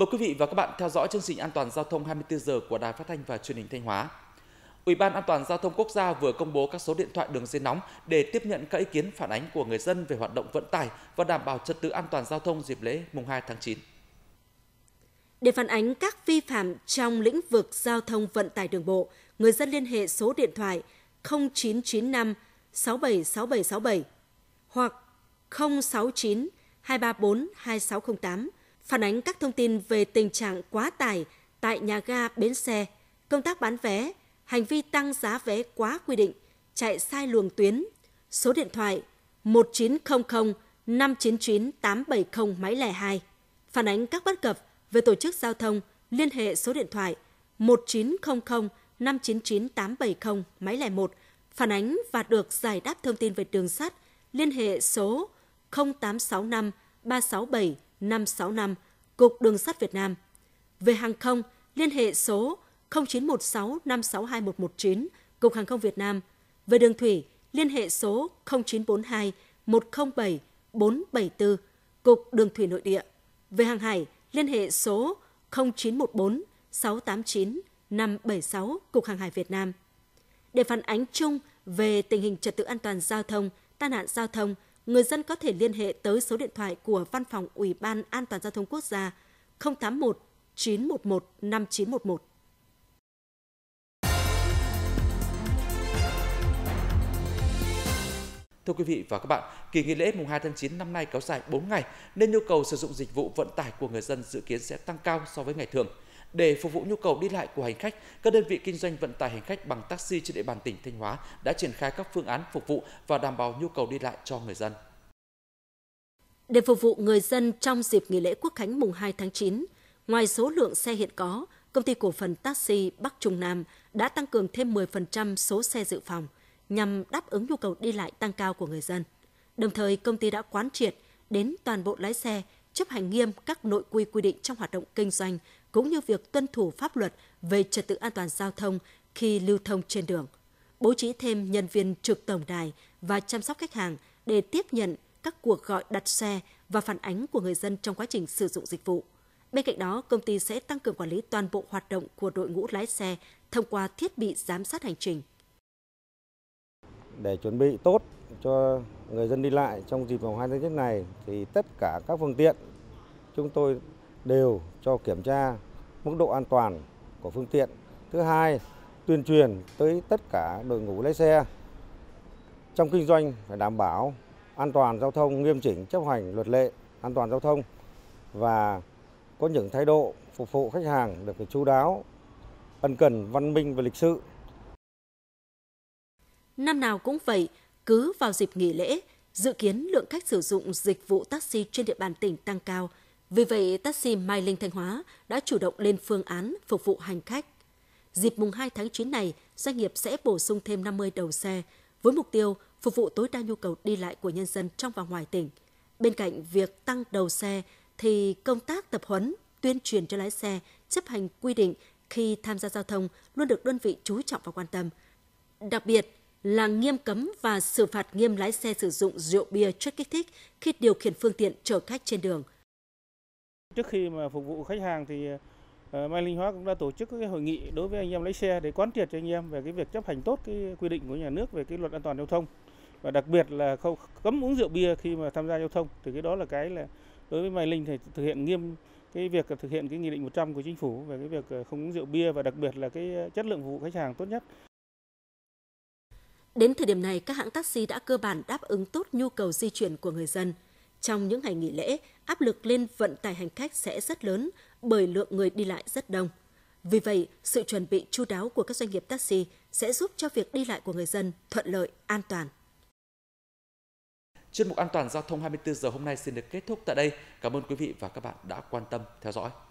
Mời quý vị và các bạn theo dõi chương trình An toàn giao thông 24 giờ của Đài Phát thanh và Truyền hình Thanh Hóa. Ủy ban An toàn giao thông quốc gia vừa công bố các số điện thoại đường dây nóng để tiếp nhận các ý kiến phản ánh của người dân về hoạt động vận tải và đảm bảo trật tự an toàn giao thông dịp lễ mùng 2 tháng 9. Để phản ánh các vi phạm trong lĩnh vực giao thông vận tải đường bộ, người dân liên hệ số điện thoại 0995 676767 hoặc 069 234 2608 Phản ánh các thông tin về tình trạng quá tải tại nhà ga bến xe, công tác bán vé, hành vi tăng giá vé quá quy định, chạy sai luồng tuyến. Số điện thoại 1900 599 870 máy lẻ 2. Phản ánh các bất cập về tổ chức giao thông, liên hệ số điện thoại 1900 599 870 máy lẻ 1. Phản ánh và được giải đáp thông tin về đường sắt, liên hệ số 0865 367 565, Cục Đường sắt Việt Nam. Về hàng không, liên hệ số 0916 562 Cục Hàng không Việt Nam. Về đường thủy, liên hệ số 0942 107 474, Cục Đường thủy Nội địa. Về hàng hải, liên hệ số 0914 689 576, Cục Hàng hải Việt Nam. Để phản ánh chung về tình hình trật tự an toàn giao thông, tai nạn giao thông – người dân có thể liên hệ tới số điện thoại của Văn phòng Ủy ban An toàn giao thông quốc gia 081 911 5911. Thưa quý vị và các bạn, kỳ nghỉ lễ mùng 2 tháng 9 năm nay kéo dài 4 ngày nên nhu cầu sử dụng dịch vụ vận tải của người dân dự kiến sẽ tăng cao so với ngày thường. Để phục vụ nhu cầu đi lại của hành khách, các đơn vị kinh doanh vận tải hành khách bằng taxi trên địa bàn tỉnh Thanh Hóa đã triển khai các phương án phục vụ và đảm bảo nhu cầu đi lại cho người dân. Để phục vụ người dân trong dịp nghỉ lễ Quốc khánh mùng 2 tháng 9, ngoài số lượng xe hiện có, công ty cổ phần taxi Bắc Trung Nam đã tăng cường thêm 10% số xe dự phòng nhằm đáp ứng nhu cầu đi lại tăng cao của người dân. Đồng thời, công ty đã quán triệt đến toàn bộ lái xe chấp hành nghiêm các nội quy quy định trong hoạt động kinh doanh cũng như việc tuân thủ pháp luật về trật tự an toàn giao thông khi lưu thông trên đường, bố trí thêm nhân viên trực tổng đài và chăm sóc khách hàng để tiếp nhận các cuộc gọi đặt xe và phản ánh của người dân trong quá trình sử dụng dịch vụ. Bên cạnh đó, công ty sẽ tăng cường quản lý toàn bộ hoạt động của đội ngũ lái xe thông qua thiết bị giám sát hành trình. Để chuẩn bị tốt cho người dân đi lại trong dịp vòng hai tháng nhất này thì tất cả các phương tiện chúng tôi đều cho kiểm tra mức độ an toàn của phương tiện. Thứ hai, tuyên truyền tới tất cả đội ngũ lái xe trong kinh doanh phải đảm bảo an toàn giao thông nghiêm chỉnh chấp hành luật lệ an toàn giao thông và có những thái độ phục vụ khách hàng được chú đáo, ân cần, văn minh và lịch sự. Năm nào cũng vậy, cứ vào dịp nghỉ lễ, dự kiến lượng khách sử dụng dịch vụ taxi trên địa bàn tỉnh tăng cao – vì vậy, taxi Mai Linh Thanh Hóa đã chủ động lên phương án phục vụ hành khách. Dịp mùng 2 tháng 9 này, doanh nghiệp sẽ bổ sung thêm 50 đầu xe với mục tiêu phục vụ tối đa nhu cầu đi lại của nhân dân trong và ngoài tỉnh. Bên cạnh việc tăng đầu xe thì công tác tập huấn, tuyên truyền cho lái xe chấp hành quy định khi tham gia giao thông luôn được đơn vị chú trọng và quan tâm. Đặc biệt là nghiêm cấm và xử phạt nghiêm lái xe sử dụng rượu bia chất kích thích khi điều khiển phương tiện chở khách trên đường – Trước khi mà phục vụ khách hàng thì ờ, Mai Linh Hóa cũng đã tổ chức cái hội nghị đối với anh em lái xe để quán triệt cho anh em về cái việc chấp hành tốt cái quy định của nhà nước về cái luật an toàn giao thông và đặc biệt là không cấm uống rượu bia khi mà tham gia giao thông thì cái đó là cái là đối với Mai Linh thì thực hiện nghiêm cái việc thực hiện cái nghị định 100 của chính phủ về cái việc ờ, không uống rượu bia và đặc biệt là cái ờ, chất lượng phục vụ khách hàng tốt nhất. Đến thời điểm này, các hãng taxi đã cơ bản đáp ứng tốt nhu cầu di chuyển của người dân. Trong những ngày nghỉ lễ, áp lực lên vận tải hành khách sẽ rất lớn bởi lượng người đi lại rất đông. Vì vậy, sự chuẩn bị chu đáo của các doanh nghiệp taxi sẽ giúp cho việc đi lại của người dân thuận lợi, an toàn. Chuyên mục an toàn giao thông 24 giờ hôm nay xin được kết thúc tại đây. Cảm ơn quý vị và các bạn đã quan tâm theo dõi.